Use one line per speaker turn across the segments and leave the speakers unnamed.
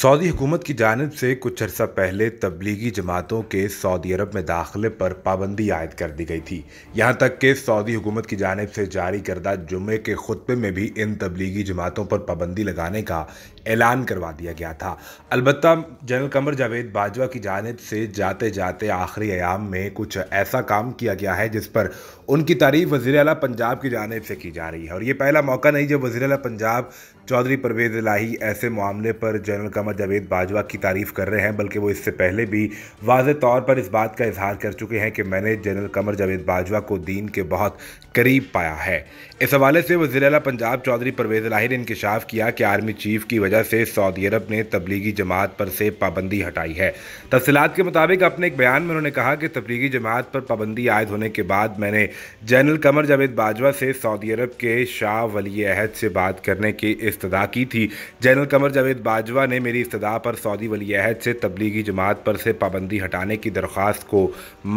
Saudi हुकूमत की जानब से कुछ अर्सा पहले तबलीगी जमातों के सऊदी अरब में दाखिले पर पाबंदी आयद कर दी गई थी यहाँ तक कि सऊदी हुकूमत की जानब से जारी करदा जुमे के खुतबे में भी इन तबलीगी जमातों पर पाबंदी लगाने का ऐलान करवा दिया गया था अलबत् जनरल कमर जावेद बाजवा की जानब से जाते जाते आखिरी आयाम में कुछ ऐसा काम किया गया है जिस पर उनकी तारीफ वजी अला पंजाब की जानब से की जा रही है और ये पहला मौका नहीं जब वजी अला पंजाब चौधरी परवेज़ इलाही ऐसे मामले पर जनरल कमर जावेद बाजवा की तारीफ़ कर रहे हैं बल्कि वो इससे पहले भी वाज तौर पर इस बात का इजहार कर चुके हैं कि मैंने जनरल कमर जावेद बाजवा को दीन के बहुत करीब पाया है इस हवाले से वजीर पंजाब चौधरी परवेज़ इलाही ने इंकशाफ किया कि आर्मी चीफ की वजह से सऊदी अरब ने तबलीगी जमात पर से पाबंदी हटाई है तफसलत के मुताबिक अपने एक बयान में उन्होंने कहा कि तबलीगी जमात पर पाबंदी आयद होने के बाद मैंने जनरल कमर जावेद बाजवा से सऊदी अरब के शाह वली अहद से बात करने की इस इस्तदा की थी जनरल कमर जावेद बाजवा ने मेरी इस्तदा पर सऊदी वली अहद से तबलीगी जमात पर से पाबंदी हटाने की दरख्वास्त को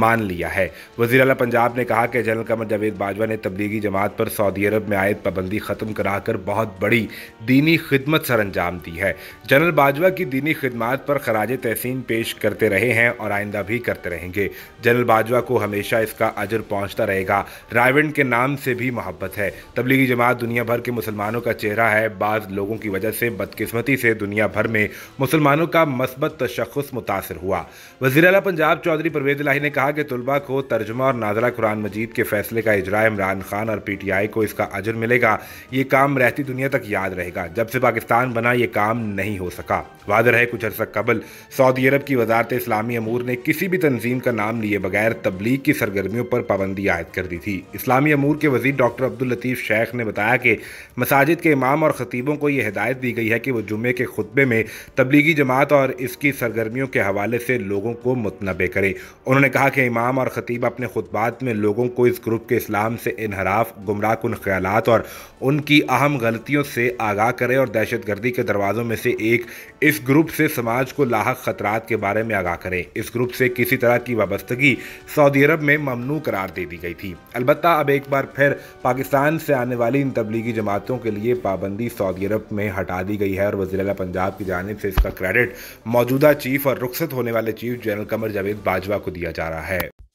मान लिया है वजी अला पंजाब ने कहा कि जनरल कमर जावेद बाजवा ने तबलीगी जमात पर सऊदी अरब में आयद पाबंदी ख़त्म कराकर बहुत बड़ी दीनी खिदमत सर अंजाम दी है जनरल बाजवा की दीनी खिदमत पर खराज तहसीन पेश करते रहे हैं और आइंदा भी करते रहेंगे जनरल बाजवा को हमेशा इसका अजर पहुंचता रहेगा रायवंड के नाम से भी मोहब्बत है तबलीगी जमात दुनिया भर के मुसलमानों का चेहरा है नाराज लोगों की वजह से बदकिस्मती से दुनिया भर में मुसलमानों का मस्बत तशखस मुतासर हुआ वजी अला पंजाब चौधरी परवेज लाही ने कहा कि तलबा को तर्जमा और नाजरा कुरान मजीद के फैसले का इजरा इमरान खान और पी टी आई को इसका अजर मिलेगा ये काम रहती दुनिया तक याद रहेगा जब से पाकिस्तान बना ये काम नहीं हो सका वाद रहे कुछ अरसा कबल सऊदी अरब की वजारत इस्लामी अमूर ने किसी भी तंजीम का नाम लिए बगैर तबलीग की सरगर्मियों पर पाबंदी आयद कर दी थी इस्लामी अमूर के वजीर डॉक्टर अब्दुल लतीफ़ शेख ने बताया कि मसाजिद के इमाम और ख़तीब खतीबों को यह हिदायत दी गई है कि वह जुमे के खुतबे में तबलीगी जमात और इसकी सरगर्मियों के हवाले से लोगों को मुतनबे करें उन्होंने कहा कि इमाम और ख़तीब अपने खुतबात में लोगों को इस ग्रुप के इस्लाम से इनहराफ गुमराह उन ख्याल और उनकी अहम गलतियों से आगाह करें और दहशत गर्दी के दरवाज़ों में से एक इस ग्रुप से समाज को लाक ख़तरात के बारे में आगाह करें इस ग्रुप से किसी तरह की वाबस्तगी सऊदी अरब में ममनू करार दे दी गई थी अलबत् अब एक बार फिर पाकिस्तान से आने वाली इन तबलीगी जमातों के लिए पाबंदी सऊदी सऊदी अरब में हटा दी गई है और अला पंजाब की जानब से इसका क्रेडिट मौजूदा चीफ और रुखसत होने वाले चीफ जनरल कमर जावेद बाजवा को दिया जा रहा है